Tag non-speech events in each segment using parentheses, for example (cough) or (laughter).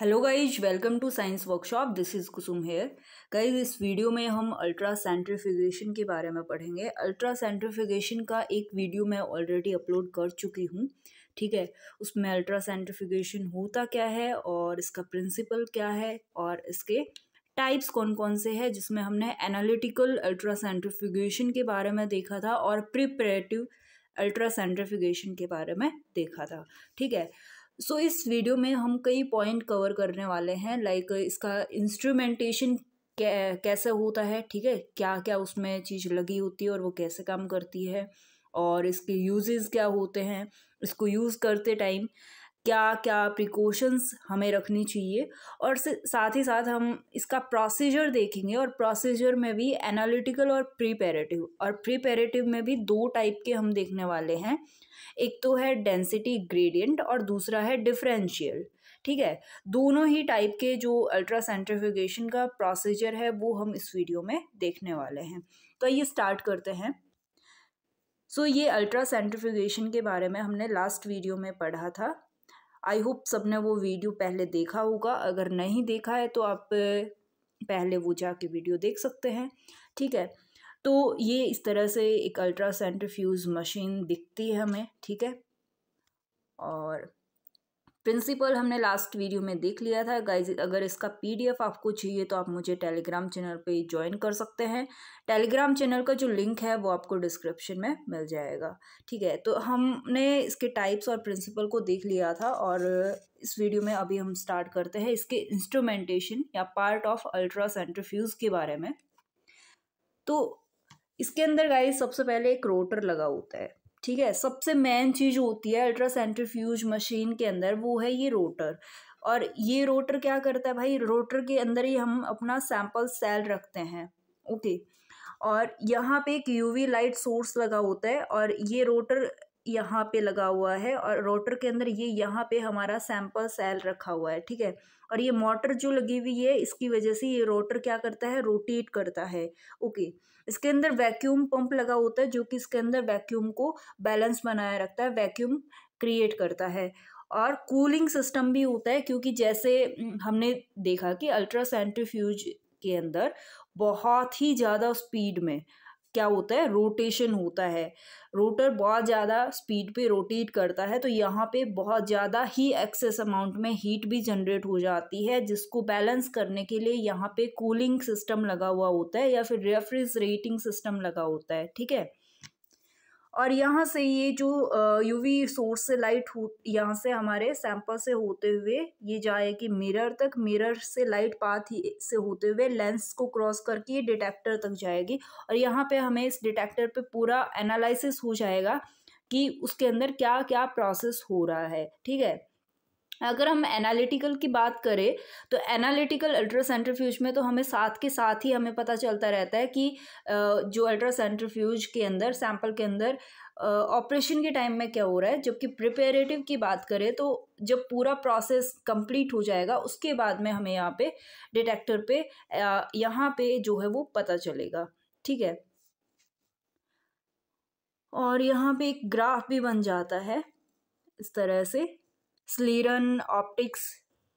Hello guys welcome to science workshop this is Kusum here guys इस video में हम ultra centrifugation के बारे में पढ़ेंगे अल्ट्रा सेंट्रीफ्यूगेशन का एक वीडियो मैं ऑलरेडी अपलोड कर चुकी हूँ ठीक है उसमें अल्ट्रा सेंट्रीफ्यूगेशन होता क्या है और इसका प्रिंसिपल क्या है और इसके टाइप्स कौन कौन से हैं जिसमें हमने एनालिटिकल अल्ट्रा सेंट्रीफ्यूगेशन के बारे में देखा था और प्रिपरेटिव अल्ट्रा सेंट्रीफ्यूगेशन के बारे में देखा था ठीक है सो so, इस वीडियो में हम कई पॉइंट कवर करने वाले हैं लाइक इसका इंस्ट्रूमेंटेशन कैसे होता है ठीक है क्या क्या उसमें चीज़ लगी होती है और वो कैसे काम करती है और इसके यूजेस क्या होते हैं इसको यूज़ करते टाइम क्या क्या प्रिकॉशंस हमें रखनी चाहिए और साथ ही साथ हम इसका प्रोसीजर देखेंगे और प्रोसीजर में भी एनालिटिकल और प्रीपेरेटिव और प्रीपेरेटिव में भी दो टाइप के हम देखने वाले हैं एक तो है डेंसिटी ग्रेडियंट और दूसरा है डिफरेंशियल ठीक है दोनों ही टाइप के जो अल्ट्रा सेंट्रिफिकेशन का प्रोसीजर है वो हम इस वीडियो में देखने वाले हैं तो ये स्टार्ट करते हैं सो so, ये अल्ट्रा सेंट्रिफिकेशन के बारे में हमने लास्ट वीडियो में पढ़ा था आई होप सबने वो वीडियो पहले देखा होगा अगर नहीं देखा है तो आप पहले वो जाके वीडियो देख सकते हैं ठीक है तो ये इस तरह से एक अल्ट्रा सेंट्रीफ्यूज मशीन दिखती है हमें ठीक है और प्रिंसिपल हमने लास्ट वीडियो में देख लिया था गाइज अगर इसका पीडीएफ आपको चाहिए तो आप मुझे टेलीग्राम चैनल पे ज्वाइन कर सकते हैं टेलीग्राम चैनल का जो लिंक है वो आपको डिस्क्रिप्शन में मिल जाएगा ठीक है तो हमने इसके टाइप्स और प्रिंसिपल को देख लिया था और इस वीडियो में अभी हम स्टार्ट करते हैं इसके इंस्ट्रूमेंटेशन या पार्ट ऑफ अल्ट्रा सेंट्रफ्यूज के बारे में तो इसके अंदर गाइज सबसे पहले एक रोटर लगा होता है ठीक है सबसे मेन चीज़ होती है अल्ट्रासेंट्रीफ्यूज मशीन के अंदर वो है ये रोटर और ये रोटर क्या करता है भाई रोटर के अंदर ही हम अपना सैम्पल सेल रखते हैं ओके और यहाँ पे एक यूवी लाइट सोर्स लगा होता है और ये रोटर यहाँ पे लगा हुआ है और रोटर के अंदर ये यहाँ पे हमारा सैम्पल सेल रखा हुआ है ठीक है और ये मोटर जो लगी हुई है इसकी वजह से ये रोटर क्या करता है रोटेट करता है ओके इसके अंदर वैक्यूम पंप लगा होता है जो कि इसके अंदर वैक्यूम को बैलेंस बनाए रखता है वैक्यूम क्रिएट करता है और कूलिंग सिस्टम भी होता है क्योंकि जैसे हमने देखा कि अल्ट्रा सेंट्रीफ्यूज के अंदर बहुत ही ज़्यादा स्पीड में क्या होता है रोटेशन होता है रोटर बहुत ज़्यादा स्पीड पे रोटेट करता है तो यहाँ पे बहुत ज़्यादा ही एक्सेस अमाउंट में हीट भी जनरेट हो जाती है जिसको बैलेंस करने के लिए यहाँ पे कूलिंग सिस्टम लगा हुआ होता है या फिर रेफ्रिजरेटिंग सिस्टम लगा होता है ठीक है और यहाँ से ये जो यूवी सोर्स से लाइट हो यहाँ से हमारे सैंपल से होते हुए ये जाएगी मिरर तक मिरर से लाइट पाथ से होते हुए लेंस को क्रॉस करके ये डिटेक्टर तक जाएगी और यहाँ पे हमें इस डिटेक्टर पे पूरा एनालिसिस हो जाएगा कि उसके अंदर क्या क्या प्रोसेस हो रहा है ठीक है अगर हम एनालिटिकल की बात करें तो एनालिटिकल अल्ट्रा सेंट्रफ्यूज में तो हमें साथ के साथ ही हमें पता चलता रहता है कि जो अल्ट्रा सेंट्रफ्यूज के अंदर सैंपल के अंदर ऑपरेशन के टाइम में क्या हो रहा है जबकि प्रिपेरेटिव की बात करें तो जब पूरा प्रोसेस कंप्लीट हो जाएगा उसके बाद में हमें यहाँ पे डिटेक्टर पे यहाँ पे जो है वो पता चलेगा ठीक है और यहाँ पे एक ग्राफ भी बन जाता है इस तरह से स्लेरन ऑप्टिक्स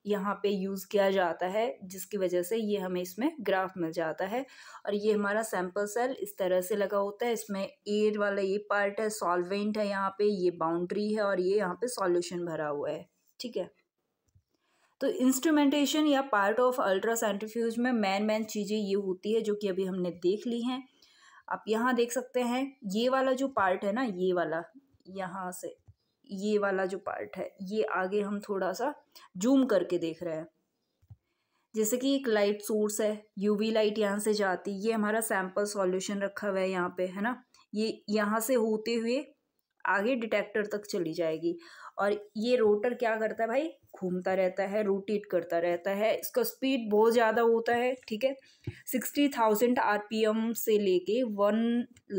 यहाँ पे यूज़ किया जाता है जिसकी वजह से ये हमें इसमें ग्राफ मिल जाता है और ये हमारा सैम्पल सेल इस तरह से लगा होता है इसमें एयर वाला ये पार्ट है सॉल्वेंट है यहाँ पे ये बाउंड्री है और ये यहाँ पे सॉल्यूशन भरा हुआ है ठीक है तो इंस्ट्रूमेंटेशन या पार्ट ऑफ अल्ट्रा सेंट्रीफ्यूज में मैन मैन चीज़ें ये होती है जो कि अभी हमने देख ली हैं आप यहाँ देख सकते हैं ये वाला जो पार्ट है ना ये वाला यहाँ से ये वाला जो पार्ट है ये आगे हम थोड़ा सा जूम करके देख रहे हैं जैसे कि एक लाइट सोर्स है यूवी लाइट यहाँ से जाती ये हमारा सैम्पल सॉल्यूशन रखा हुआ है यहाँ पे है ना ये यहाँ से होते हुए आगे डिटेक्टर तक चली जाएगी और ये रोटर क्या करता है भाई घूमता रहता है रोटेट करता रहता है इसका स्पीड बहुत ज़्यादा होता है ठीक है sixty thousand R P M से लेके one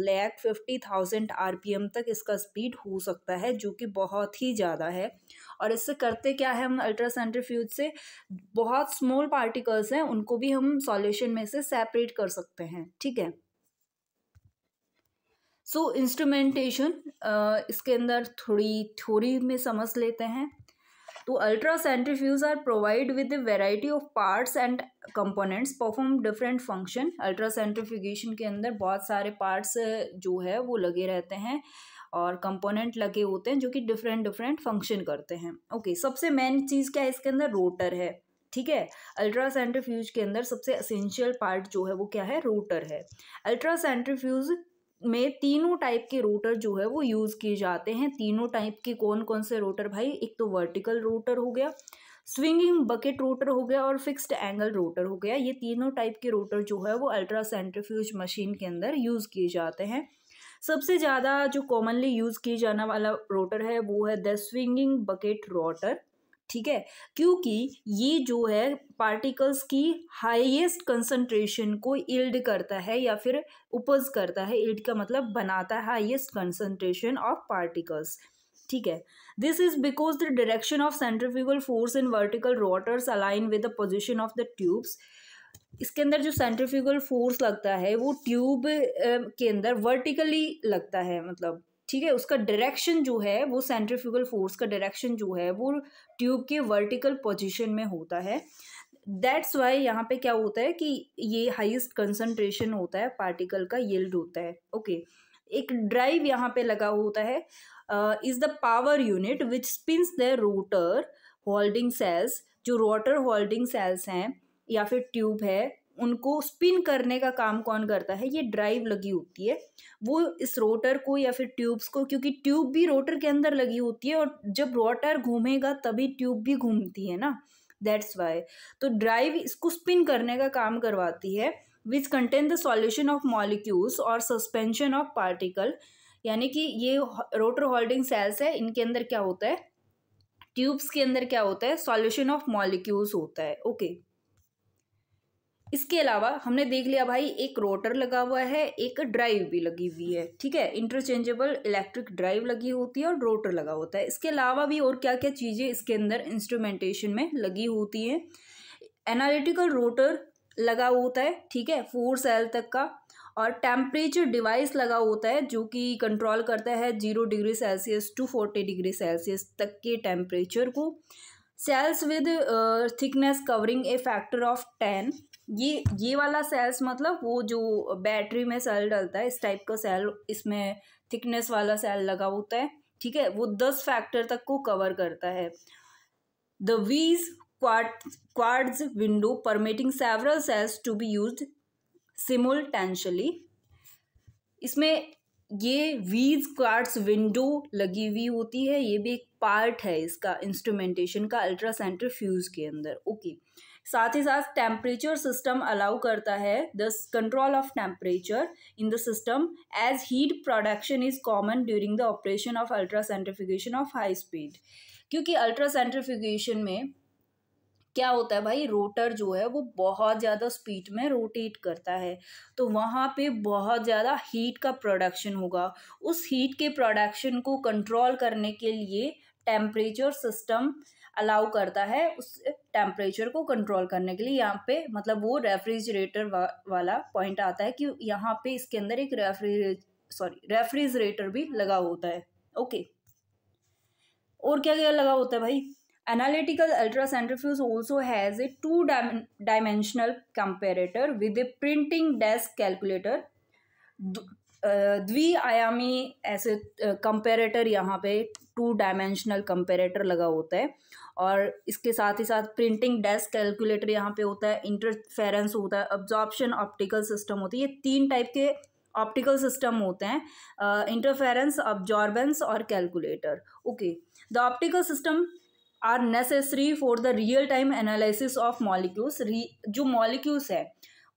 lakh fifty thousand R P M तक इसका स्पीड हो सकता है जो कि बहुत ही ज़्यादा है और इससे करते क्या है हम अल्ट्रा फ्यूज से बहुत स्मॉल पार्टिकल्स हैं उनको भी हम सॉल्यूशन में से सेपरेट कर सकते हैं ठीक है सो so, इंस्ट्रूमेंटेशन uh, इसके अंदर थोड़ी थ्योरी में समझ लेते हैं तो ultra centrifuge are provide with variety of parts and components perform different function ultra centrifugation के अंदर बहुत सारे पार्ट्स uh, जो है वो लगे रहते हैं और कंपोनेंट लगे होते हैं जो कि डिफरेंट डिफरेंट फंक्शन करते हैं ओके okay, सबसे मेन चीज़ क्या है इसके अंदर रोटर है ठीक है अल्ट्रा सेंट्रीफ्यूज के अंदर सबसे असेंशियल पार्ट जो है वो क्या है रोटर है अल्ट्रा सेंट्रीफ्यूज में तीनों टाइप के रोटर जो है वो यूज़ किए जाते हैं तीनों टाइप के कौन कौन से रोटर भाई एक तो वर्टिकल रोटर हो गया स्विंगिंग बकेट रोटर हो गया और फिक्स्ड एंगल रोटर हो गया ये तीनों टाइप के रोटर जो है वो अल्ट्रा सेंट्रीफ्यूज मशीन के अंदर यूज़ किए जाते हैं सबसे ज़्यादा जो कॉमनली यूज़ किए जाने वाला रोटर है वो है द स्विंगिंग बकेट रोटर ठीक है क्योंकि ये जो है पार्टिकल्स की हाईएस्ट कंसंट्रेशन को इल्ड करता है या फिर उपज करता है इल्ड का मतलब बनाता है हाईएस्ट कंसंट्रेशन ऑफ पार्टिकल्स ठीक है this is because the direction of centrifugal force in vertical rotors align with the position of the tubes इसके अंदर जो सेंट्रिफ्यूगल फोर्स लगता है वो ट्यूब के अंदर वर्टिकली लगता है मतलब ठीक है उसका डायरेक्शन जो है वो सेंट्रीफ्यूगल फोर्स का डायरेक्शन जो है वो ट्यूब के वर्टिकल पोजिशन में होता है दैट्स वाई यहाँ पे क्या होता है कि ये हाइस्ट कंसनट्रेशन होता है पार्टिकल का येल्ड होता है ओके okay. एक ड्राइव यहाँ पे लगा होता है is the power unit which spins the rotor holding cells जो रोटर होल्डिंग सेल्स हैं या फिर ट्यूब है उनको स्पिन करने का काम कौन करता है ये ड्राइव लगी होती है वो इस रोटर को या फिर ट्यूब्स को क्योंकि ट्यूब भी रोटर के अंदर लगी होती है और जब रोटर घूमेगा तभी ट्यूब भी घूमती है ना दैट्स वाई तो ड्राइव इसको स्पिन करने का काम करवाती है which contain the solution of molecules और सस्पेंशन ऑफ पार्टिकल यानी कि ये रोटर होल्डिंग सेल्स है इनके अंदर क्या होता है ट्यूब्स के अंदर क्या होता है सॉल्यूशन ऑफ मॉलिक्यूल्स होता है ओके okay. इसके अलावा हमने देख लिया भाई एक रोटर लगा हुआ है एक ड्राइव भी लगी हुई है ठीक है इंटरचेंजेबल इलेक्ट्रिक ड्राइव लगी होती है और रोटर लगा होता है इसके अलावा भी और क्या क्या चीज़ें इसके अंदर इंस्ट्रूमेंटेशन में लगी होती हैं एनालिटिकल रोटर लगा होता है ठीक है फोर सेल तक का और टेम्परेचर डिवाइस लगा होता है जो कि कंट्रोल करता है zero degree Celsius to forty degree Celsius तक के टेम्परेचर को cells with thickness covering a factor of ten ये ये वाला सेल्स मतलब वो जो बैटरी में सेल डलता है इस टाइप का सेल इसमें थिकनेस वाला सेल लगा होता है ठीक है वो दस फैक्टर तक को कवर करता है the wedge quartz window permitting several cells to be use simultaneously इसमें ये वीज क्वार्ट्स विंडो लगी हुई होती है ये भी एक पार्ट है इसका इंस्ट्रूमेंटेशन का अल्ट्रा फ्यूज के अंदर ओके okay. साथ ही साथ टेम्परेचर सिस्टम अलाउ करता है thus control of temperature in the system as heat production is common during the operation of ultra centrifugation of high speed क्योंकि अल्ट्रा सेंट्रिफिकेशन में क्या होता है भाई रोटर जो है वो बहुत ज़्यादा स्पीड में रोटेट करता है तो वहाँ पे बहुत ज़्यादा हीट का प्रोडक्शन होगा उस हीट के प्रोडक्शन को कंट्रोल करने के लिए टेम्परेचर सिस्टम अलाउ करता है उस टेम्परेचर को कंट्रोल करने के लिए यहाँ पे मतलब वो रेफ्रिजरेटर वा, वाला पॉइंट आता है कि यहाँ पे इसके अंदर एक रेफ्रिज सॉरी रेफ्रिजरेटर भी लगा होता है ओके और क्या क्या लगा होता है भाई analytical also has a two dimensional comparator with a printing desk calculator द्वि आयामी ऐसे कंपेरेटर यहाँ पे टू डायमेंशनल कंपेरेटर लगा होता है और इसके साथ ही साथ प्रिंटिंग डेस्क कैलकुलेटर यहाँ पे होता है इंटरफेरेंस होता है ऑब्जॉर्प्शन ऑप्टिकल सिस्टम होती है ये तीन टाइप के ऑप्टिकल सिस्टम होते हैं इंटरफेरेंस ऑब्जॉर्बेंस और calculator okay the optical system are necessary for the real time analysis of molecules जो मॉलिक्यूल्स हैं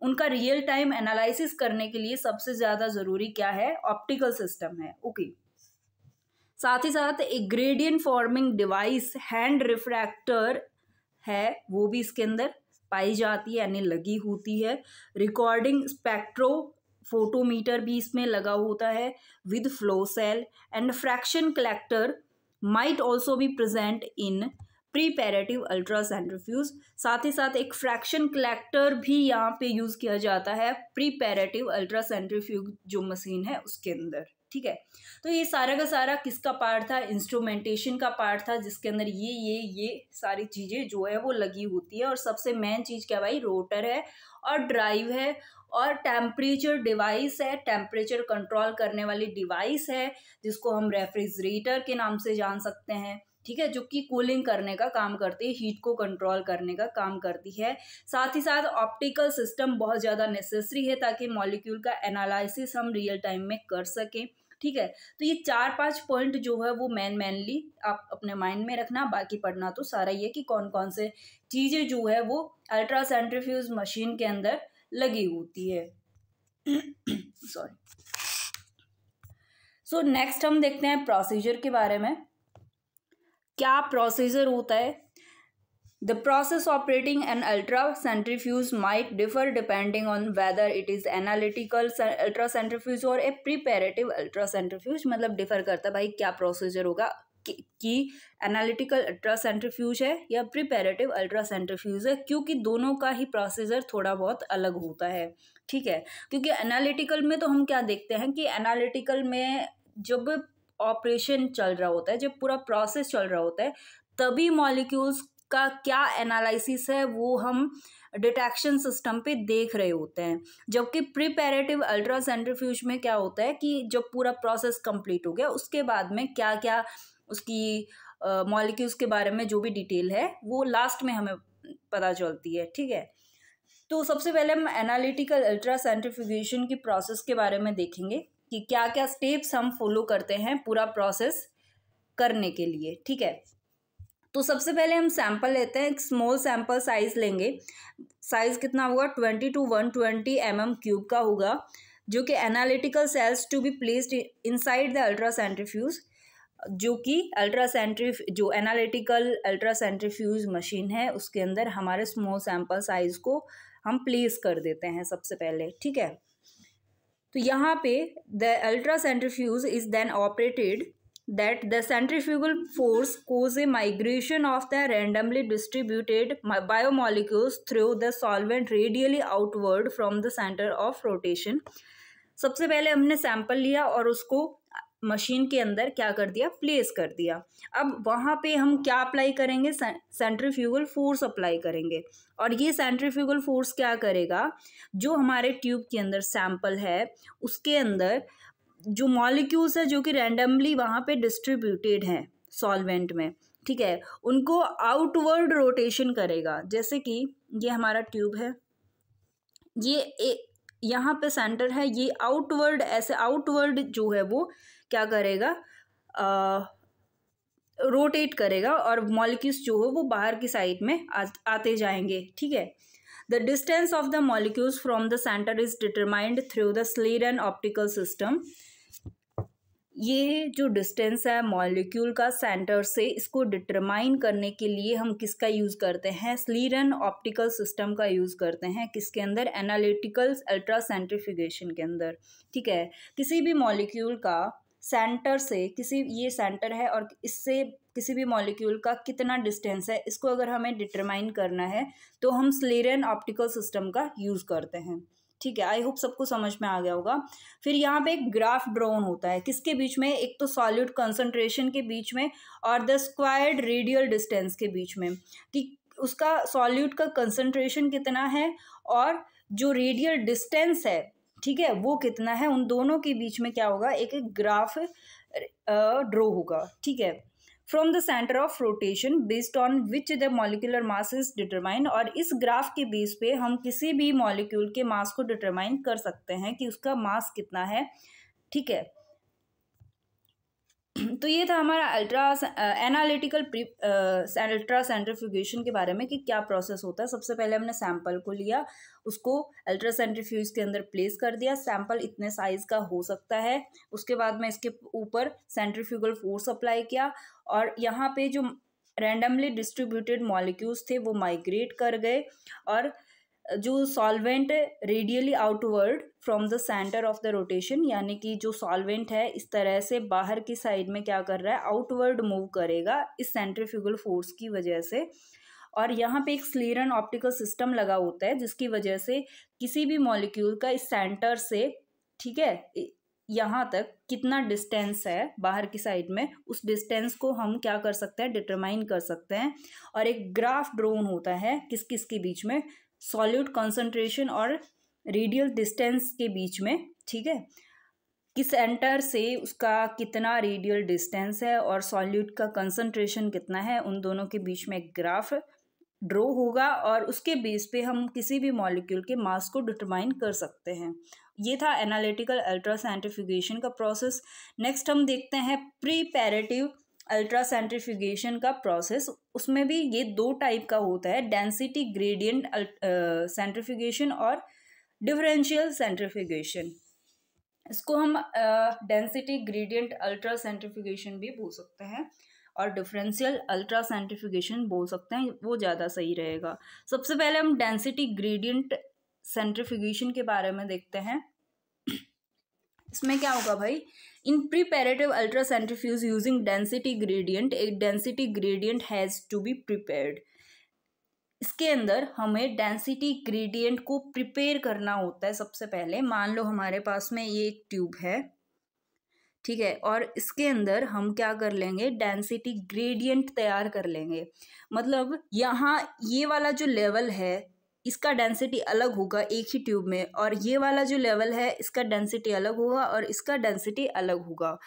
उनका रियल टाइम एनालिसिस करने के लिए सबसे ज़्यादा ज़रूरी क्या है ऑप्टिकल सिस्टम है ओके okay. साथ ही साथ एक gradient forming device and refractor है वो भी इसके अंदर पाई जाती है यानी लगी होती है रिकॉर्डिंग स्पेक्ट्रो फोटोमीटर भी इसमें लगा होता है with flow cell and fraction collector might also भी प्रेजेंट इन प्रीपेरेटिव अल्ट्रासेंट्रीफ्यूज साथ ही साथ एक फ्रैक्शन कलेक्टर भी यहाँ पे यूज़ किया जाता है प्रीपेरेटिव अल्ट्रासेंट्रीफ्यूज जो मशीन है उसके अंदर ठीक है तो ये सारा का सारा किसका पार्ट था इंस्ट्रूमेंटेशन का पार्ट था जिसके अंदर ये ये ये सारी चीज़ें जो है वो लगी होती है और सबसे मेन चीज़ क्या भाई रोटर है और ड्राइव है और टेम्परेचर डिवाइस है टेम्परेचर कंट्रोल करने वाली डिवाइस है जिसको हम रेफ्रिजरेटर के नाम से जान सकते हैं ठीक है जो कि कूलिंग करने का काम करती है हीट को कंट्रोल करने का काम करती है साथ ही साथ ऑप्टिकल सिस्टम बहुत ज़्यादा नेसेसरी है ताकि मॉलिक्यूल का एनालिसिस हम रियल टाइम में कर सकें ठीक है तो ये चार पांच पॉइंट जो है वो मैन मैनली आप अपने माइंड में रखना बाकी पढ़ना तो सारा ये कि कौन कौन से चीज़ें जो है वो अल्ट्रा सेंट्रीफ्यूज मशीन के अंदर लगी होती है सॉरी सो नेक्स्ट हम देखते हैं प्रोसीजर के बारे में क्या प्रोसीजर होता है The process operating an ultracentrifuge might differ depending on whether it is analytical ultracentrifuge or a preparative ultracentrifuge मतलब डिफर करता है भाई क्या प्रोसीजर होगा कि एनालिटिकल अल्ट्रासेंट्रीफ्यूज है या प्रिपेरेटिव अल्ट्रासेंट्रीफ्यूज है क्योंकि दोनों का ही प्रोसीजर थोड़ा बहुत अलग होता है ठीक है क्योंकि एनालिटिकल में तो हम क्या देखते हैं कि एनालिटिकल में जब ऑपरेशन चल रहा होता है जब पूरा प्रोसेस चल रहा होता है तभी मॉलिक्यूल्स का क्या एनालिसिस है वो हम डिटेक्शन सिस्टम पे देख रहे होते हैं जबकि प्रिपेरेटिव अल्ट्रा सेंट्रीफ्यूज में क्या होता है कि जब पूरा प्रोसेस कंप्लीट हो गया उसके बाद में क्या क्या उसकी मॉलिक्यूल्स के बारे में जो भी डिटेल है वो लास्ट में हमें पता चलती है ठीक है तो सबसे पहले हम एनालिटिकल अल्ट्रा की प्रोसेस के बारे में देखेंगे कि क्या क्या स्टेप्स हम फॉलो करते हैं पूरा प्रोसेस करने के लिए ठीक है तो सबसे पहले हम सैंपल लेते हैं एक स्मॉल सैंपल साइज़ लेंगे साइज़ कितना होगा twenty to one twenty M M cube का होगा जो कि analytical cells to be placed inside the ultracentrifuge जो कि अल्ट्रासेंट्रीफ जो एनालिटिकल अल्ट्रासेंट्रीफ्यूज मशीन है उसके अंदर हमारे स्मॉल सैंपल साइज़ को हम प्लेस कर देते हैं सबसे पहले ठीक है तो यहाँ पे the ultracentrifuge is then operated that the centrifugal force causes a migration of the randomly distributed biomolecules through the solvent radially outward from the center of rotation सबसे पहले हमने सैंपल लिया और उसको मशीन के अंदर क्या कर दिया प्लेस कर दिया अब वहाँ पे हम क्या अप्लाई करेंगे सेंट्रीफ्यूगल फोर्स अप्लाई करेंगे और ये सेंट्रीफ्यूगल फोर्स क्या करेगा जो हमारे ट्यूब के अंदर सैंपल है उसके अंदर जो मॉलिक्यूल्स है जो कि रैंडमली वहाँ पे डिस्ट्रीब्यूटेड हैं सॉल्वेंट में ठीक है उनको आउटवर्ड रोटेशन करेगा जैसे कि ये हमारा ट्यूब है ये ए, यहाँ पे सेंटर है ये आउटवर्ड ऐसे आउटवर्ड जो है वो क्या करेगा आ, रोटेट करेगा और मॉलिक्यूल्स जो हो वो बाहर की साइड में आ, आते जाएंगे ठीक है the distance of the molecules from the centre is determined through the schlieren and optical system ये जो डिस्टेंस है मॉलिक्यूल का सेंटर से इसको डिटरमाइन करने के लिए हम किसका यूज़ करते हैं स्लीरन ऑप्टिकल सिस्टम का यूज़ करते हैं किसके अंदर एनालिटिकल अल्ट्रासेंट्रीफिकेशन के अंदर ठीक है किसी भी मॉलिक्यूल का सेंटर से किसी ये सेंटर है और इससे किसी भी मॉलिक्यूल का कितना डिस्टेंस है इसको अगर हमें डिटरमाइन करना है तो हम स्लीरन ऑप्टिकल सिस्टम का यूज़ करते हैं ठीक है आई होप सबको समझ में आ गया होगा फिर यहाँ पे एक ग्राफ ड्रोन होता है किसके बीच में एक तो सॉल्यूट कंसनट्रेशन के बीच में और द स्क्वायर्ड रेडियल डिस्टेंस के बीच में कि उसका सॉल्यूट का कंसनट्रेशन कितना है और जो रेडियल डिस्टेंस है ठीक है वो कितना है उन दोनों के बीच में क्या होगा एक एक ग्राफ ड्रॉ होगा ठीक है from the centre of rotation based on which the molecular mass is determine और इस ग्राफ के बेस पे हम किसी भी मॉलिक्यूल के मास को डिटरमाइन कर सकते हैं कि उसका मास कितना है ठीक है (clears throat) तो ये था हमारा अल्ट्रा एनालिटिकल अल्ट्रा सेंट्रीफ्यूगेशन के बारे में कि क्या प्रोसेस होता है सबसे पहले हमने सैंपल को लिया उसको अल्ट्रा सेंट्रीफ्यूज के अंदर प्लेस कर दिया सैंपल इतने साइज़ का हो सकता है उसके बाद मैं इसके ऊपर सेंट्रीफ्यूगल फोर्स अप्लाई किया और यहाँ पे जो रैंडमली डिस्ट्रीब्यूटेड मॉलिक्यूल्स थे वो माइग्रेट कर गए और जो solvent radially outward from the centre of the rotation यानी कि जो सॉल्वेंट है इस तरह से बाहर की साइड में क्या कर रहा है आउटवर्ड मूव करेगा इस सेंट्रीफ्यूगल फोर्स की वजह से और यहाँ पे एक स्लीरन ऑप्टिकल सिस्टम लगा होता है जिसकी वजह से किसी भी मॉलिक्यूल का इस सेंटर से ठीक है यहाँ तक कितना डिस्टेंस है बाहर की साइड में उस डिस्टेंस को हम क्या कर सकते हैं डिटरमाइन कर सकते हैं और एक ग्राफ ड्रोन होता है किस किस के बीच में सॉल्यूट कॉन्सेंट्रेशन और रेडियल डिस्टेंस के बीच में ठीक है कि सेंटर से उसका कितना रेडियल डिस्टेंस है और सॉल्यूट का कंसंट्रेशन कितना है उन दोनों के बीच में एक ग्राफ ड्रॉ होगा और उसके बेस पे हम किसी भी मॉलिक्यूल के मास को डिटरमाइन कर सकते हैं ये था एनालिटिकल अल्ट्रा का प्रोसेस नेक्स्ट हम देखते हैं प्रीपेरेटिव अल्ट्रा सेंट्रीफ्यूगेशन का प्रोसेस उसमें भी ये दो टाइप का होता है डेंसिटी ग्रेडियंट सेंट्रीफ्यूगेशन और डिफरेंशियल सेंट्रीफ्यूगेशन इसको हम डेंसिटी ग्रेडियंट अल्ट्रा सेंट्रीफ्यूगेशन भी बोल सकते हैं और डिफरेंशियल अल्ट्रा सेंट्रिफिकेशन बोल सकते हैं वो ज़्यादा सही रहेगा सबसे पहले हम डेंसिटी ग्रेडियंट सेंट्रिफिकेशन के बारे में देखते हैं इसमें क्या होगा भाई in preparative ultra centrifuge using density gradient एक density gradient has to be prepared इसके अंदर हमें डेंसिटी ग्रेडियंट को प्रिपेयर करना होता है सबसे पहले मान लो हमारे पास में ये एक ट्यूब है ठीक है और इसके अंदर हम क्या कर लेंगे डेंसिटी ग्रेडियंट तैयार कर लेंगे मतलब यहाँ ये वाला जो लेवल है इसका डेंसिटी अलग होगा एक ही ट्यूब में और ये वाला जो लेवल है इसका डेंसिटी अलग होगा और इसका डेंसिटी अलग होगा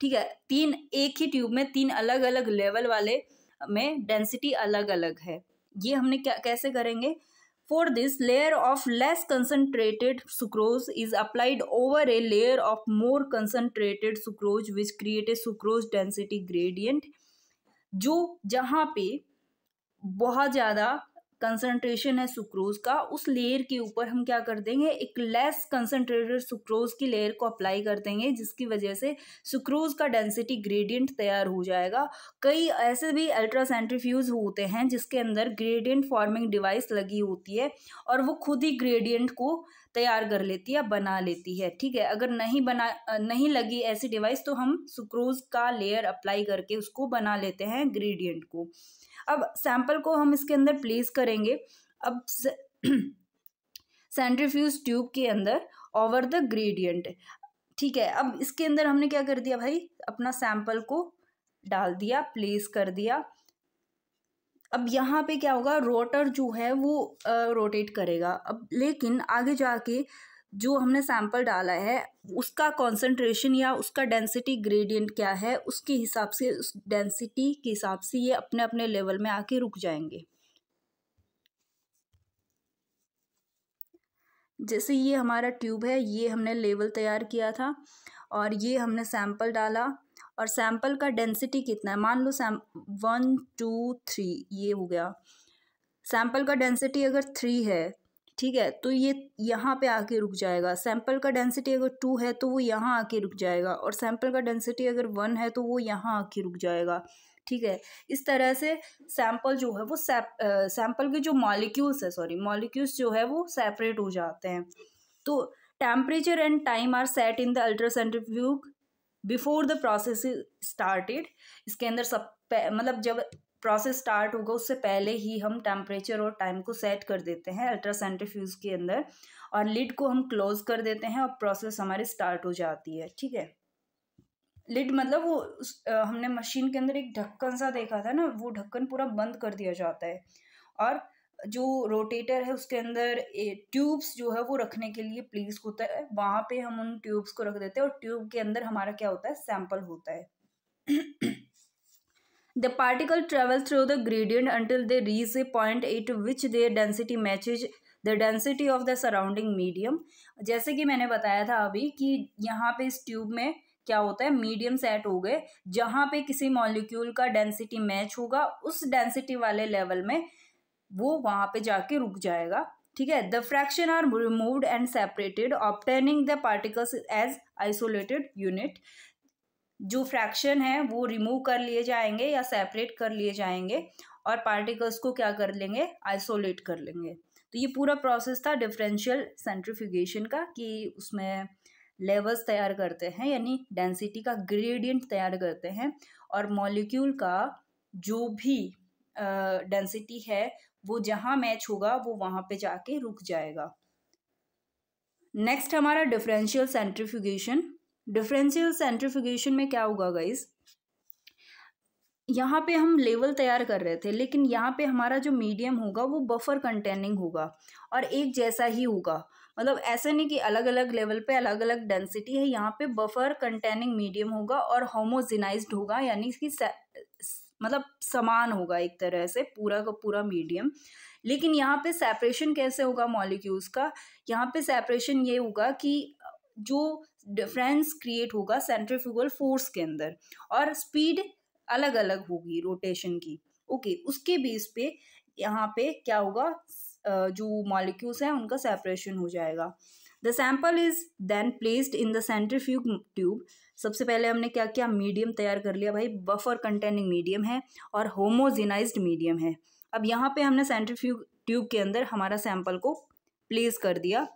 ठीक है तीन एक ही ट्यूब में तीन अलग अलग लेवल वाले में डेंसिटी अलग अलग है ये हमने क्या कैसे करेंगे for this layer of less concentrated sucrose is applied over a layer of more concentrated sucrose which create a sucrose density gradient जो जहाँ पे बहुत ज़्यादा कंसंट्रेशन है सुक्रोज का उस लेयर के ऊपर हम क्या कर देंगे एक लेस कंसंट्रेटेड सुक्रोज की लेयर को अप्लाई कर देंगे जिसकी वजह से सुक्रोज का डेंसिटी ग्रेडियंट तैयार हो जाएगा कई ऐसे भी अल्ट्रासेंट्रीफ्यूज होते हैं जिसके अंदर ग्रेडियंट फॉर्मिंग डिवाइस लगी होती है और वो खुद ही ग्रेडियंट को तैयार कर लेती है बना लेती है ठीक है अगर नहीं बना नहीं लगी ऐसी डिवाइस तो हम सुक्रोज का लेयर अप्लाई करके उसको बना लेते हैं ग्रेडियंट को अब सैंपल को हम इसके अंदर प्लेस करेंगे अब सेंट्रीफ्यूज ट्यूब (clears throat) के अंदर ओवर द ग्रेडियंट ठीक है अब इसके अंदर हमने क्या कर दिया भाई अपना सैंपल को डाल दिया प्लेस कर दिया अब यहाँ पे क्या होगा रोटर जो है वो रोटेट करेगा अब लेकिन आगे जाके जो हमने सैम्पल डाला है उसका कॉन्सेंट्रेशन या उसका डेंसिटी ग्रेडियंट क्या है उसके हिसाब से उस डेंसिटी के हिसाब से ये अपने अपने लेवल में आके रुक जाएंगे जैसे ये हमारा ट्यूब है ये हमने लेवल तैयार किया था और ये हमने सैम्पल डाला और सैम्पल का डेंसिटी कितना है मान लो सैम वन टू थ्री ये हो गया सैम्पल का डेंसिटी अगर थ्री है ठीक है तो ये यहाँ पे आके रुक जाएगा सैंपल का डेंसिटी अगर टू है तो वो यहाँ आके रुक जाएगा और सैंपल का डेंसिटी अगर वन है तो वो यहाँ आके रुक जाएगा ठीक है इस तरह से सैंपल जो है वो सैप सैंपल के जो मॉलिक्यूल्स है सॉरी मॉलिक्यूल्स जो है वो सेपरेट हो जाते हैं तो temperature and time are set in the ultracentrifuge before the process started इसके अंदर सब मतलब जब प्रोसेस स्टार्ट होगा उससे पहले ही हम टेम्परेचर और टाइम को सेट कर देते हैं अल्ट्रासेंट्रीफ्यूज के अंदर और लिड को हम क्लोज कर देते हैं और प्रोसेस हमारी स्टार्ट हो जाती है ठीक है लिड मतलब वो उस, आ, हमने मशीन के अंदर एक ढक्कन सा देखा था ना वो ढक्कन पूरा बंद कर दिया जाता है और जो रोटेटर है उसके अंदर ट्यूब्स जो है वो रखने के लिए प्लेस होता है वहाँ पे हम उन ट्यूब्स को रख देते हैं और ट्यूब के अंदर हमारा क्या होता है सैंपल होता है The particle travel through the gradient until they reach a point at which their density matches the density of the surrounding medium जैसे कि मैंने बताया था अभी कि यहाँ पे इस ट्यूब में क्या होता है मीडियम सेट हो गए जहाँ पे किसी मॉलिक्यूल का डेंसिटी मैच होगा उस डेंसिटी वाले लेवल में वो वहाँ पे जाके रुक जाएगा ठीक है the fraction are removed and separated obtaining the particles as isolated unit जो फ्रैक्शन है वो रिमूव कर लिए जाएंगे या सेपरेट कर लिए जाएंगे और पार्टिकल्स को क्या कर लेंगे आइसोलेट कर लेंगे तो ये पूरा प्रोसेस था डिफरेंशियल सेंट्रीफ्यूगेशन का कि उसमें लेवल्स तैयार करते हैं यानी डेंसिटी का ग्रेडियंट तैयार करते हैं और मॉलिक्यूल का जो भी डेंसिटी uh, है वो जहाँ मैच होगा वो वहाँ पे जाके रुक जाएगा नेक्स्ट हमारा डिफरेंशियल सेंट्रीफ्यूगेशन डिफरेंशियल सेंट्रीफ्यूगेशन में क्या होगा गाइज यहाँ पे हम लेवल तैयार कर रहे थे लेकिन यहाँ पे हमारा जो मीडियम होगा वो बफर कंटेनिंग होगा और एक जैसा ही होगा मतलब ऐसा नहीं कि अलग अलग लेवल पे अलग अलग डेंसिटी है यहाँ पे बफर कंटेनिंग मीडियम होगा और होमोजिनाइज्ड होगा यानी कि मतलब समान होगा एक तरह से पूरा का पूरा मीडियम लेकिन यहाँ पे सेपरेशन कैसे होगा मॉलिक्यूल्स का यहाँ पे सेपरेशन ये होगा कि जो डिफरेंस क्रिएट होगा सेंट्रीफ्यूगल फोर्स के अंदर और स्पीड अलग अलग होगी रोटेशन की ओके okay, उसके बेस पे यहाँ पे क्या होगा जो मॉलिक्यूल्स हैं उनका सेपरेशन हो जाएगा the sample is then placed in the centrifuge tube सबसे पहले हमने क्या किया मीडियम तैयार कर लिया भाई बफर कंटेनिंग मीडियम है और होमोजिनाइज मीडियम है अब यहाँ पे हमने सेंट्रीफ्यूग ट्यूब के अंदर हमारा सैंपल को प्लेस कर दिया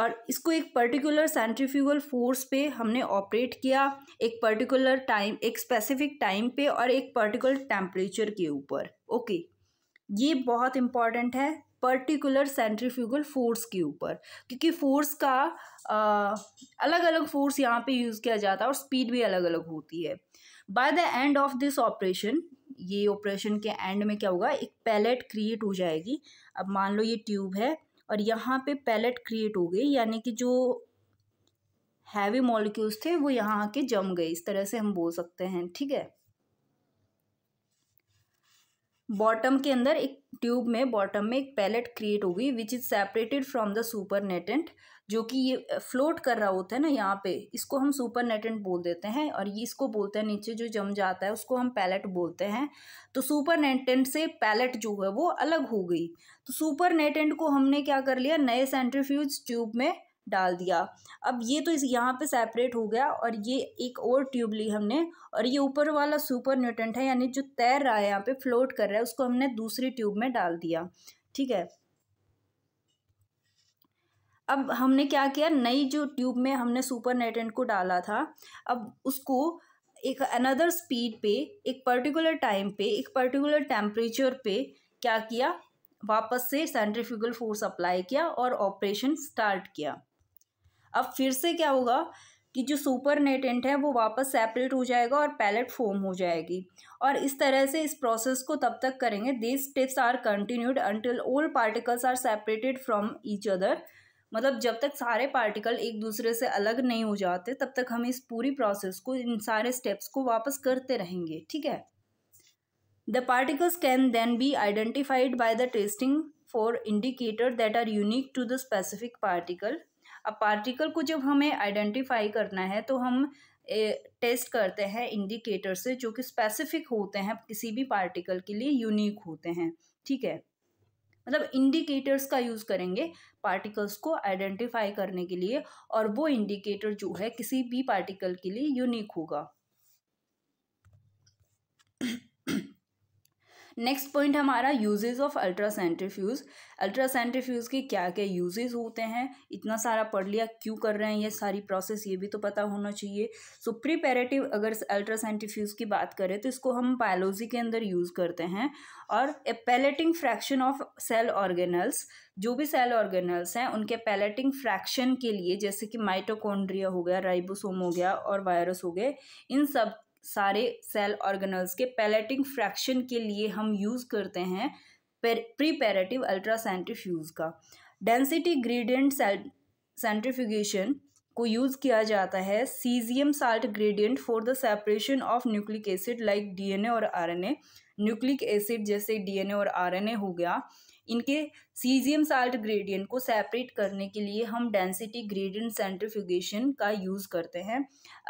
और इसको एक पर्टिकुलर सेंट्रीफ्यूगल फोर्स पे हमने ऑपरेट किया एक पर्टिकुलर टाइम एक स्पेसिफिक टाइम पे और एक पर्टिकुलर टेम्परेचर के ऊपर ओके ये बहुत इम्पॉर्टेंट है पर्टिकुलर सेंट्रीफ्यूगल फोर्स के ऊपर क्योंकि फोर्स का आ, अलग अलग फोर्स यहाँ पे यूज़ किया जाता है और स्पीड भी अलग अलग होती है by the end of this operation ये ऑपरेशन के एंड में क्या होगा एक पैलेट क्रिएट हो जाएगी अब मान लो ये ट्यूब है और यहाँ पे पैलेट क्रिएट हो गई यानी कि जो हैवी मॉलिक्यूल्स थे वो यहाँ आके जम गए इस तरह से हम बोल सकते हैं ठीक है बॉटम के अंदर एक ट्यूब में बॉटम में एक पैलेट क्रिएट हो गई which is separated from the supernatant जो कि ये फ्लोट कर रहा होता है ना यहाँ पे इसको हम सुपर नेटेंट बोल देते हैं और ये इसको बोलते हैं नीचे जो जम जाता है उसको हम पैलेट बोलते हैं तो सुपर नेटेंट से पैलेट जो है वो अलग हो गई तो सुपर नेटेंट को हमने क्या कर लिया नए सेंट्रीफ्यूज ट्यूब में डाल दिया अब ये तो इस यहाँ पे सेपरेट हो गया और ये एक और ट्यूब ली हमने और ये ऊपर वाला सुपर न्यूटेंट है यानी जो तैर रहा है यहाँ पे फ्लोट कर रहा है उसको हमने दूसरी ट्यूब में डाल दिया ठीक है अब हमने क्या किया नई जो ट्यूब में हमने सुपर न्यूटेंट को डाला था अब उसको एक अनदर स्पीड पे एक पर्टिकुलर टाइम पे एक पर्टिकुलर टेम्परेचर पे क्या किया वापस से सेंट्रीफ्यूगल फोर्स अप्लाई किया और ऑपरेशन स्टार्ट किया अब फिर से क्या होगा कि जो सुपर नेटेंट है वो वापस सेपरेट हो जाएगा और पैलेट फॉर्म हो जाएगी और इस तरह से इस प्रोसेस को तब तक करेंगे this steps are continued until all particles are separated from each other मतलब जब तक सारे पार्टिकल एक दूसरे से अलग नहीं हो जाते तब तक हम इस पूरी प्रोसेस को इन सारे स्टेप्स को वापस करते रहेंगे ठीक है the particles can then be identified by the testing for indicator that are unique to the specific particle अब पार्टिकल को जब हमें आइडेंटिफाई करना है तो हम टेस्ट करते हैं इंडिकेटर से जो कि स्पेसिफिक होते हैं किसी भी पार्टिकल के लिए यूनिक होते हैं ठीक है मतलब इंडिकेटर्स का यूज़ करेंगे पार्टिकल्स को आइडेंटिफाई करने के लिए और वो इंडिकेटर जो है किसी भी पार्टिकल के लिए यूनिक होगा नेक्स्ट पॉइंट हमारा usage of ultra centrifuge ultra centrifuge के क्या क्या यूजेज होते हैं इतना सारा पढ़ लिया क्यों कर रहे हैं ये सारी प्रोसेस ये भी तो पता होना चाहिए सो प्रिपेरेटिव अगर अल्ट्रा सेंट्रीफ्यूज की बात करें तो इसको हम बायोलॉजी के अंदर यूज़ करते हैं और a pelleting fraction of cell organelles जो भी सेल ऑर्गेनल्स हैं उनके पैलेटिंग फ्रैक्शन के लिए जैसे कि माइटोकॉन्ड्रिया हो गया राइबोसोम हो गया और वायरस हो गए इन सब सारे सेल ऑर्गेनल्स के पैलेटिंग फ्रैक्शन के लिए हम यूज़ करते हैं प्रीपेरेटिव अल्ट्रासेंट्रीफ्यूज का डेंसिटी ग्रेडियंट सेंट्रीफ्यूगेशन को यूज़ किया जाता है caesium salt gradient for the separation of nucleic acid like DNA और आरएनए न्यूक्लिक एसिड जैसे डीएनए और आरएनए हो गया इनके सीजियम साल्ट ग्रेडियंट को सेपरेट करने के लिए हम डेंसिटी ग्रेडियंट सेंट्रीफ्यूगेशन का यूज़ करते हैं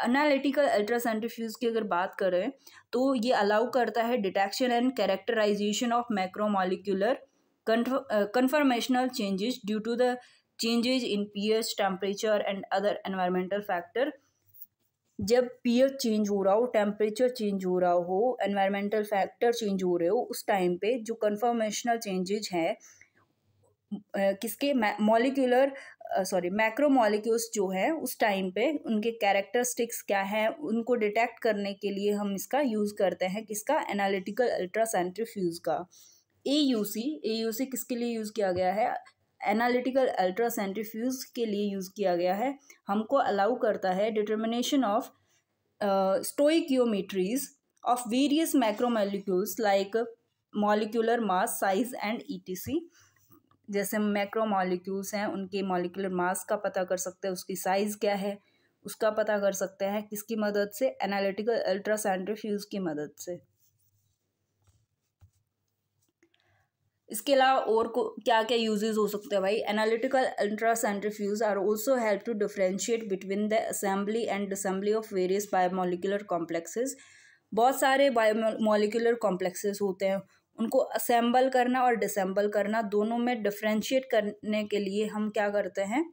एनालिटिकल अल्ट्रासेंट्रीफ्यूज की अगर बात करें तो ये अलाउ करता है detection and characterisation of macromolecular conformational changes due to the in P H temperature and other environmental factor जब पीएच चेंज हो रहा हो टेम्परेचर चेंज हो रहा हो एनवायरमेंटल फैक्टर चेंज हो रहे हो उस टाइम पे जो कन्फर्मेशनल चेंजेज हैं किसके मॉलिकुलर सॉरी मैक्रो मॉलिक्यूल्स जो हैं उस टाइम पे उनके कैरेक्टरिस्टिक्स क्या हैं उनको डिटेक्ट करने के लिए हम इसका यूज़ करते हैं किसका एनालिटिकल अल्ट्रासेंट्रिफ्यूज का ए you see A you see किसके लिए यूज़ किया गया है एनालिटिकल अल्ट्रासेंट्रीफ्यूज के लिए यूज़ किया गया है हमको अलाउ करता है determination of stoichiometries of various macromolecules like molecular mass size and ETC जैसे मैक्रो हैं उनके मॉलिक्यूलर मास का पता कर सकते हैं उसकी साइज़ क्या है उसका पता कर सकते हैं किसकी मदद से एनालिटिकल अल्ट्रासेंट्रीफ्यूज की मदद से इसके अलावा और को क्या क्या यूजेज हो सकते हैं भाई analytical ultra centrifuge are also help to differentiate between the assembly and disassembly of various biomolecular complexes बहुत सारे बायोमोलिकुलर कॉम्प्लेक्सेस होते हैं उनको असेंबल करना और डिसम्बल करना दोनों में डिफ्रेंशिएट करने के लिए हम क्या करते हैं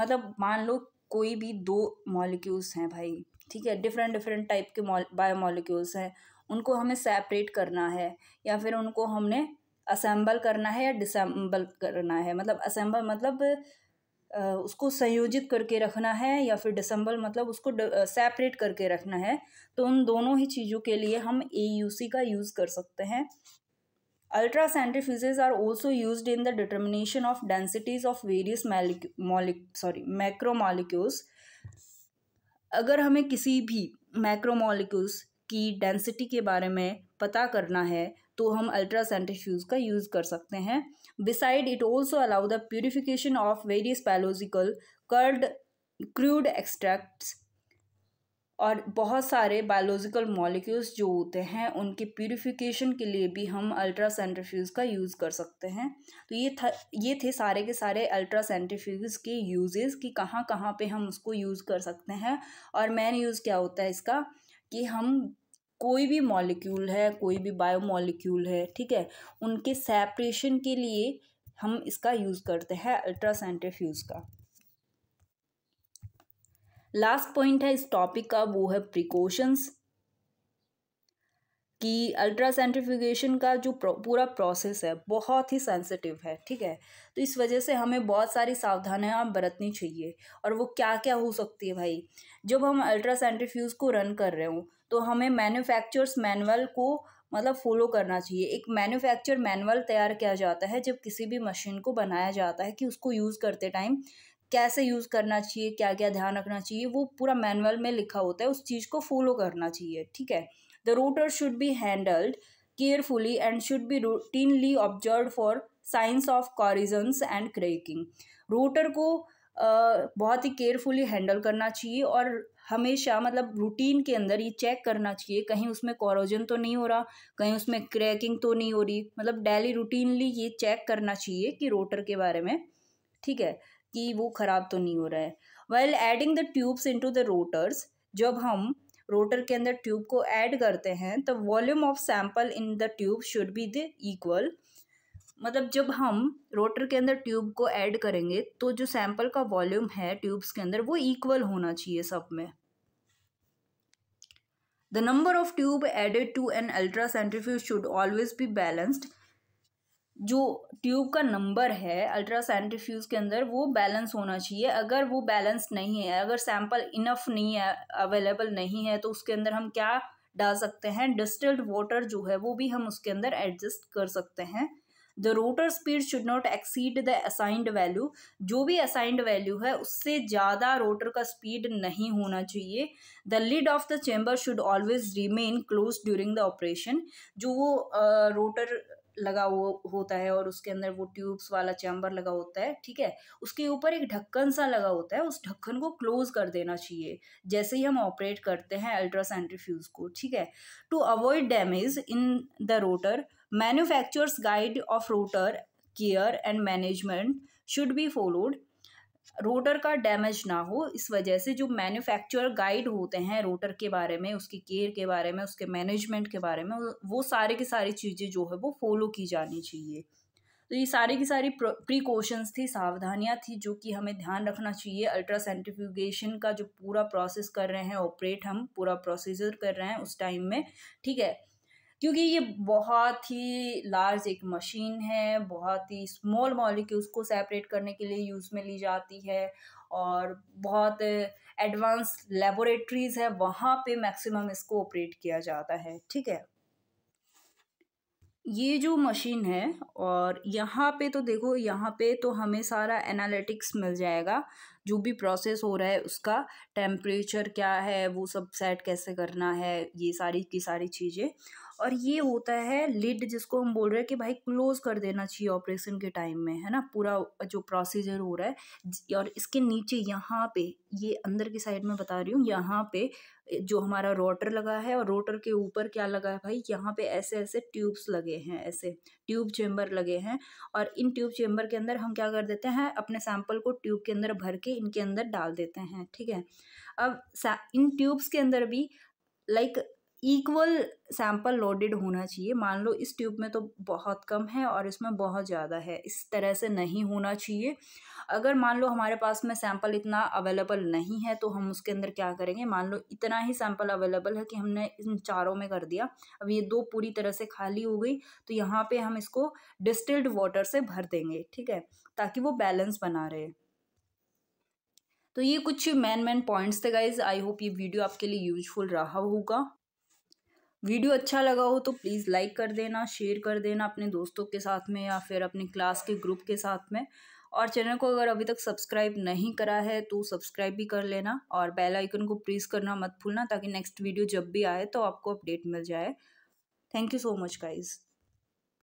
मतलब मान लो कोई भी दो मॉलिक्यूल्स हैं भाई ठीक है डिफरेंट डिफरेंट टाइप के बायोमोलिक्यूल्स हैं उनको हमें सेपरेट करना है या फिर उनको हमने असेंबल करना है या डिसम्बल करना है मतलब असेंबल मतलब उसको संयोजित करके रखना है या फिर डिसम्बल मतलब उसको सेपरेट करके रखना है तो उन दोनों ही चीज़ों के लिए हम ए यू सी का यूज़ कर सकते हैं ultra are also use in the determination of densities of various various sorry macromolecules अगर हमें किसी भी मैक्रोमोलिक्यूल्स की डेंसिटी के बारे में पता करना है तो हम अल्ट्रा सेंट्रीफ्यूज का यूज़ कर सकते हैं beside it also allow the purification of various biological curd crude extracts और बहुत सारे बायोलॉजिकल मॉलिक्यूल्स जो होते हैं उनके प्योरीफिकेशन के लिए भी हम अल्ट्रा सेंट्रीफ्यूज का यूज़ कर सकते हैं तो ये था ये थे सारे के सारे अल्ट्रा सेंट्रीफ्यूज के यूजेस कि कहाँ कहाँ पे हम उसको यूज़ कर सकते हैं और मेन यूज़ क्या होता है इसका कि हम कोई भी मॉलिक्यूल है कोई भी बायो मॉलिक्यूल है ठीक है उनके सेपरेशन के लिए हम इसका यूज़ करते हैं अल्ट्रासेंट्रीफ्यूज का लास्ट पॉइंट है इस टॉपिक का वो है प्रिकॉशंस कि अल्ट्रा का जो प्रो, पूरा प्रोसेस है बहुत ही सेंसिटिव है ठीक है तो इस वजह से हमें बहुत सारी सावधानियां बरतनी चाहिए और वो क्या क्या हो सकती है भाई जब हम अल्ट्रा को रन कर रहे हों तो हमें मैन्युफैक्चरर्स मैनुअल को मतलब फॉलो करना चाहिए एक मैन्युफैक्चर मैनुअल तैयार किया जाता है जब किसी भी मशीन को बनाया जाता है कि उसको यूज़ करते टाइम कैसे यूज़ करना चाहिए क्या क्या ध्यान रखना चाहिए वो पूरा मैनुअल में लिखा होता है उस चीज़ को फॉलो करना चाहिए ठीक है The rotor should be handled carefully and should be routinely observed for signs of corrosions and cracking rotor को बहुत ही केयरफुली हैंडल करना चाहिए और हमेशा मतलब रूटीन के अंदर ये चेक करना चाहिए कहीं उसमें कॉरोजन तो नहीं हो रहा कहीं उसमें क्रैकिंग तो नहीं हो रही मतलब डेली रूटीनली ये चेक करना चाहिए कि रोटर के बारे में ठीक है कि वो ख़राब तो नहीं हो रहा है well adding the tubes into the rotors जब हम रोटर के अंदर ट्यूब को ऐड करते हैं तो volume of sample in the tube should be the equal मतलब जब हम रोटर के अंदर ट्यूब को ऐड करेंगे तो जो सैंपल का वॉल्यूम है ट्यूब्स के अंदर वो इक्वल होना चाहिए सब में the number of tube added to an ultra centrifuge should always be balanced जो ट्यूब का नंबर है अल्ट्रा सेंट्रीफ्यूज के अंदर वो बैलेंस होना चाहिए अगर वो बैलेंस नहीं है अगर सैंपल इनफ नहीं है अवेलेबल नहीं है तो उसके अंदर हम क्या डाल सकते हैं डिस्टिल्ड वाटर जो है वो भी हम उसके अंदर एडजस्ट कर सकते हैं the rotor speed should not exceed the assigned value जो भी असाइंड वैल्यू है उससे ज़्यादा रोटर का स्पीड नहीं होना चाहिए the lid of the chamber should always remain close during the operation जो वो रोटर uh, लगा हुआ होता है और उसके अंदर वो ट्यूब्स वाला चैम्बर लगा होता है ठीक है उसके ऊपर एक ढक्कन सा लगा होता है उस ढक्कन को क्लोज कर देना चाहिए जैसे ही हम ऑपरेट करते हैं अल्ट्रासेंट्रीफ्यूज को ठीक है to avoid damage in the rotor manufacturers guide of rotor care and management should be followed rotor का डैमेज ना हो इस वजह से जो मैन्युफैक्चरर गाइड होते हैं रोटर के बारे में उसकी केयर के बारे में उसके मैनेजमेंट के बारे में वो सारे की सारी चीज़ें जो है वो फॉलो की जानी चाहिए तो ये सारे की सारी प्रिकॉशंस थी सावधानियाँ थी जो कि हमें ध्यान रखना चाहिए अल्ट्रा सेंट्रीफ्यूगेशन का जो पूरा प्रोसेस कर रहे हैं ऑपरेट हम पूरा प्रोसीजर कर रहे हैं उस टाइम में ठीक है क्योंकि ये बहुत ही लार्ज एक मशीन है बहुत ही स्मॉल मॉलिक्यूल्स को सेपरेट करने के लिए यूज़ में ली जाती है और बहुत एडवांस लेबोरेटरीज है वहाँ पे मैक्सिमम इसको ऑपरेट किया जाता है ठीक है ये जो मशीन है और यहाँ पे तो देखो यहाँ पे तो हमें सारा एनालिटिक्स मिल जाएगा जो भी प्रोसेस हो रहा है उसका टेम्परेचर क्या है वो सब सेट कैसे करना है ये सारी की सारी चीज़ें और ये होता है लिड जिसको हम बोल रहे हैं कि भाई क्लोज कर देना चाहिए ऑपरेशन के टाइम में है ना पूरा जो प्रोसीजर हो रहा है और इसके नीचे यहाँ पे ये अंदर की साइड में बता रही हूँ यहाँ पे जो हमारा रोटर लगा है और रोटर के ऊपर क्या लगा है भाई यहाँ पे ऐसे ऐसे ट्यूब्स लगे हैं ऐसे ट्यूब चेम्बर लगे हैं और इन ट्यूब चेम्बर के अंदर हम क्या कर देते हैं अपने सैंपल को ट्यूब के अंदर भर के इनके अंदर डाल देते हैं ठीक है अब इन ट्यूब्स के अंदर भी like like, equal sample loaded होना चाहिए मान लो इस ट्यूब में तो बहुत कम है और इसमें बहुत ज़्यादा है इस तरह से नहीं होना चाहिए अगर मान लो हमारे पास में सैंपल इतना अवेलेबल नहीं है तो हम उसके अंदर क्या करेंगे मान लो इतना ही सैंपल अवेलेबल है कि हमने इन चारों में कर दिया अब ये दो पूरी तरह से खाली हो गई तो यहाँ पर हम इसको डिस्टिल्ड वाटर से भर देंगे ठीक है ताकि वो बैलेंस बना रहे तो ये कुछ मेन मेन पॉइंट्स थे गाइज आई होप ये वीडियो आपके लिए यूजफुल रहा होगा वीडियो अच्छा लगा हो तो प्लीज़ लाइक कर देना शेयर कर देना अपने दोस्तों के साथ में या फिर अपने क्लास के ग्रुप के साथ में और चैनल को अगर अभी तक सब्सक्राइब नहीं करा है तो सब्सक्राइब भी कर लेना और बेल आइकन को प्रेस करना मत भूलना ताकि नेक्स्ट वीडियो जब भी आए तो आपको अपडेट मिल जाए thank you so much guys